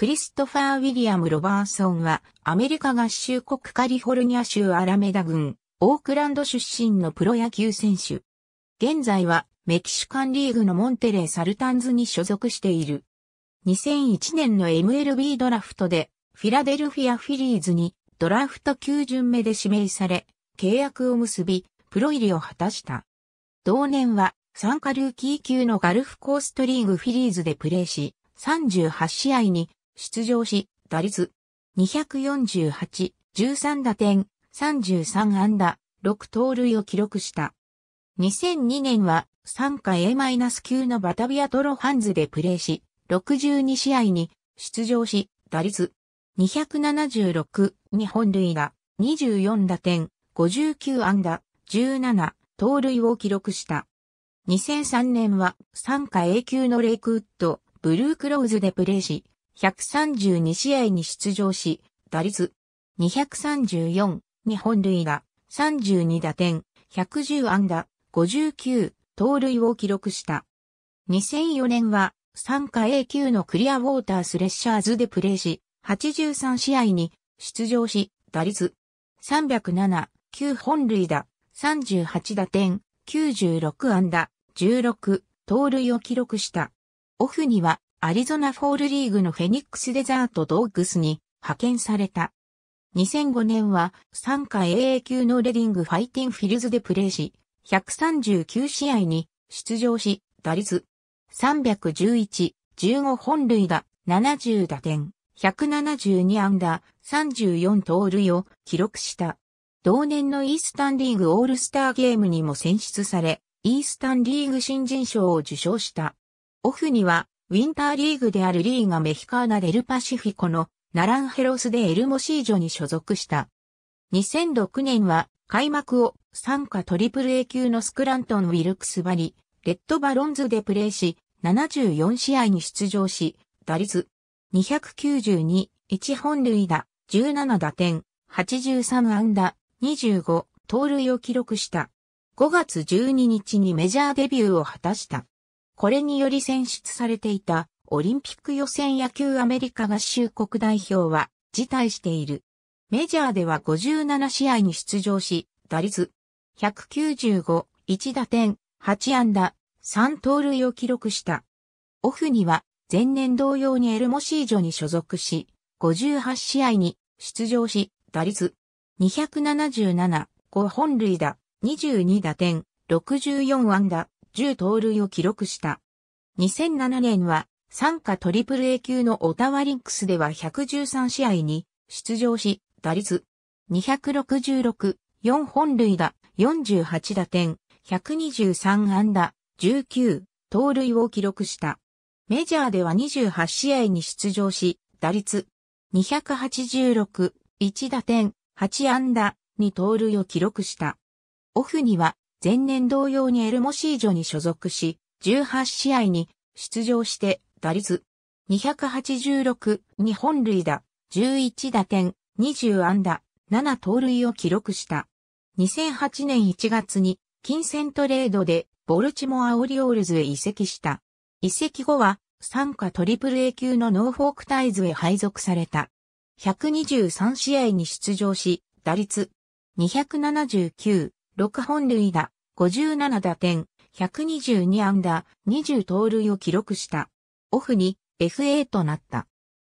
クリストファー・ウィリアム・ロバーソンは、アメリカ合衆国カリフォルニア州アラメダ郡、オークランド出身のプロ野球選手。現在は、メキシカンリーグのモンテレー・サルタンズに所属している。2001年の MLB ドラフトで、フィラデルフィア・フィリーズに、ドラフト9巡目で指名され、契約を結び、プロ入りを果たした。同年は、参加ルーキー級のガルフコーストリーグフィリーズでプレーし、38試合に出場し、打率248、13打点、33安打、6盗塁を記録した。2002年は参加 A-9 のバタビアトロハンズでプレーし、62試合に出場し、打率276、日本塁打、24打点、59安打、17、盗塁を記録した。2003年は参加 A 級のレイクウッド、ブルークローズでプレーし、132試合に出場し、打率234日本塁打、32打点、110安打、59盗塁を記録した。2004年は、参加 A 級のクリアウォータースレッシャーズでプレーし、83試合に出場し、打率307、9本塁打、38打点、96安打、16、盗塁を記録した。オフには、アリゾナフォールリーグのフェニックスデザートドッグスに派遣された。2005年は参加 AA 級のレディングファイティンフィルズでプレーし、139試合に出場し、打率311、15本塁打、70打点、172安打、34盗塁を記録した。同年のイースタンリーグオールスターゲームにも選出され、イースタンリーグ新人賞を受賞した。オフにはウィンターリーグであるリーガメヒカーナ・デル・パシフィコのナランヘロス・でエルモシージョに所属した。2006年は開幕を参加トリプル A 級のスクラントン・ウィルクスバリ、レッドバロンズでプレーし、74試合に出場し、打率292、1本塁打、17打点、83安打、25、盗塁を記録した。5月12日にメジャーデビューを果たした。これにより選出されていたオリンピック予選野球アメリカ合衆国代表は辞退している。メジャーでは57試合に出場し、打率195、1打点、8安打、3盗塁を記録した。オフには前年同様にエルモシージョに所属し、58試合に出場し、打率277、5本塁打、22打点、64安打、10盗塁を記録した。2007年は、参加トリプル A 級のオタワリンクスでは113試合に出場し、打率266、4本塁打、48打点、123安打、19、盗塁を記録した。メジャーでは28試合に出場し、打率286、1打点、8安打、2盗塁を記録した。オフには前年同様にエルモシージョに所属し、18試合に出場して打率286日本塁打、11打点、20安打、7盗塁を記録した。2008年1月に金銭トレードでボルチモアオリオールズへ移籍した。移籍後は参加トリプル A 級のノーフォークタイズへ配属された。123試合に出場し、打率279、6本塁打、57打点、122安打、20盗塁を記録した。オフに FA となった。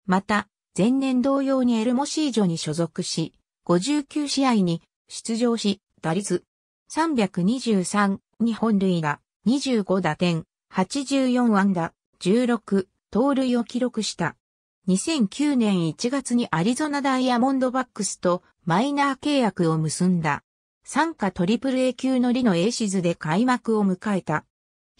また、前年同様にエルモシージョに所属し、59試合に出場し、打率323、2本塁打、25打点、84安打、16、盗塁を記録した。2009年1月にアリゾナダイヤモンドバックスとマイナー契約を結んだ。参加トリプル a 級のリノエーシズで開幕を迎えた。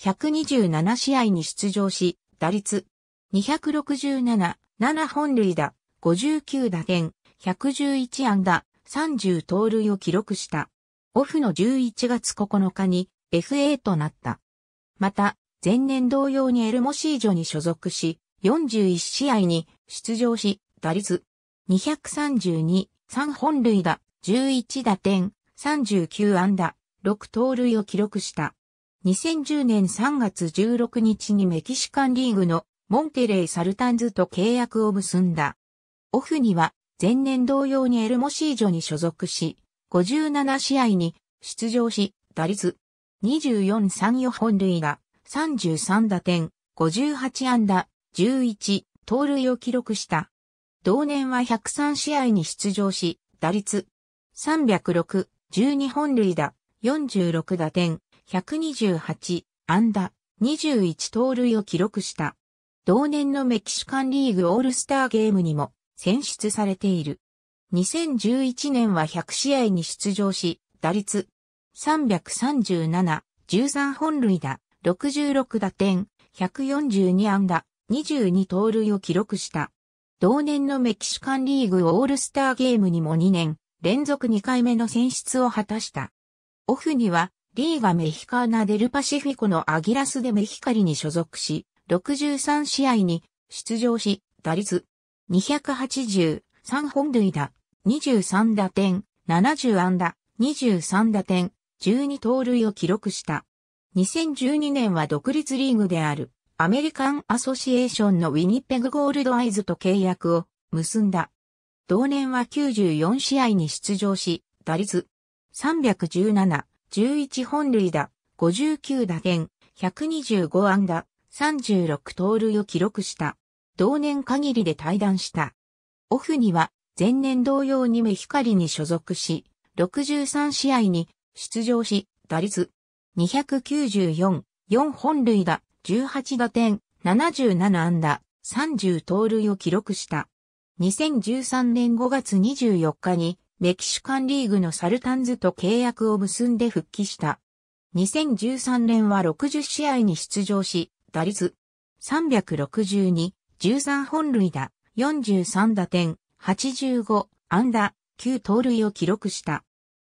127試合に出場し、打率267、7本塁打、59打点、111安打、30盗塁を記録した。オフの11月9日に FA となった。また、前年同様にエルモシージョに所属し、41試合に出場し、打率232、3本塁打、11打点、39安打、6盗塁を記録した。2010年3月16日にメキシカンリーグのモンテレイ・サルタンズと契約を結んだ。オフには前年同様にエルモシージョに所属し、57試合に出場し、打率24-34本塁打、33打点、58安打、11、盗塁を記録した。同年は103試合に出場し、打率306、12本塁打、46打点、128、安打、21盗塁を記録した。同年のメキシカンリーグオールスターゲームにも選出されている。2011年は100試合に出場し、打率337、13本塁打、66打点、142安打、22盗塁を記録した。同年のメキシカンリーグオールスターゲームにも2年連続2回目の選出を果たした。オフには、リーガメヒカーナ・デル・パシフィコのアギラス・デ・メヒカリに所属し、63試合に出場し、打率283本塁打、23打点、70安打、23打点、12盗塁を記録した。2012年は独立リーグであるアメリカン・アソシエーションのウィニペグ・ゴールド・アイズと契約を結んだ。同年は94試合に出場し、打率317、11本塁打、59打点、125安打、36盗塁を記録した。同年限りで退団した。オフには前年同様にメヒカリに所属し、63試合に出場し、打率294、4本塁打、18打点、77安打、30盗塁を記録した。2013年5月24日にメキシカンリーグのサルタンズと契約を結んで復帰した。2013年は60試合に出場し、打率362、13本塁打、43打点、85、安打、9盗塁を記録した。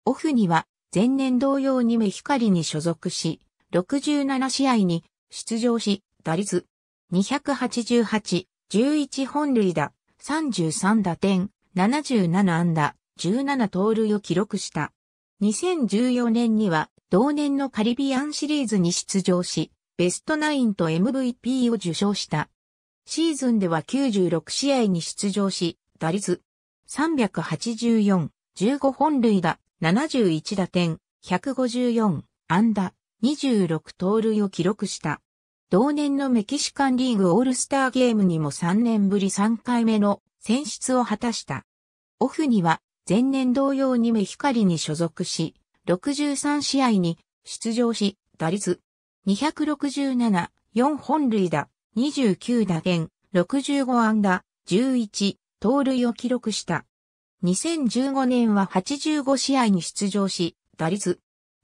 オフには前年同様にメヒカリに所属し、67試合に出場し、打率288、11本塁打、33打点、77安打、17盗塁を記録した。2014年には同年のカリビアンシリーズに出場し、ベストナインと MVP を受賞した。シーズンでは96試合に出場し、打率384、15本塁打、71打点、154、安打、26盗塁を記録した。同年のメキシカンリーグオールスターゲームにも3年ぶり3回目の選出を果たした。オフには前年同様にメヒカリに所属し、63試合に出場し、打率267、4本塁打、29打点、65安打、11、盗塁を記録した。2015年は85試合に出場し、打率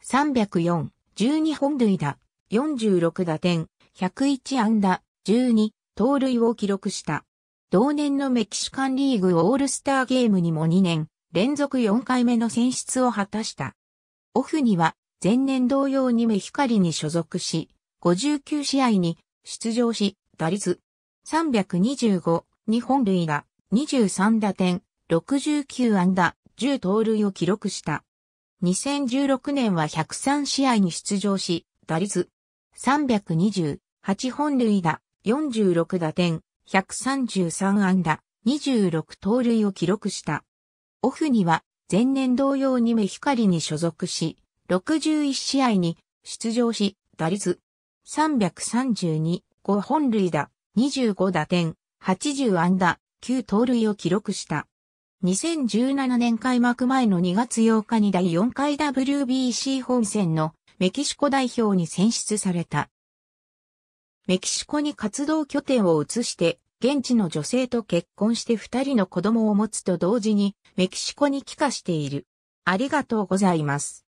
304、12本塁打、46打点、101安打、12、盗塁を記録した。同年のメキシカンリーグオールスターゲームにも2年連続4回目の選出を果たした。オフには前年同様にメヒカリに所属し、59試合に出場し、打率325、日本塁が23打点、69安打、10盗塁を記録した。2016年は103試合に出場し、打率320、8本塁打、46打点、133安打、26盗塁を記録した。オフには前年同様にメヒカリに所属し、61試合に出場し、打率332、5本塁打、25打点、80安打、9盗塁を記録した。2017年開幕前の2月8日に第4回 WBC 本戦のメキシコ代表に選出された。メキシコに活動拠点を移して、現地の女性と結婚して二人の子供を持つと同時に、メキシコに帰化している。ありがとうございます。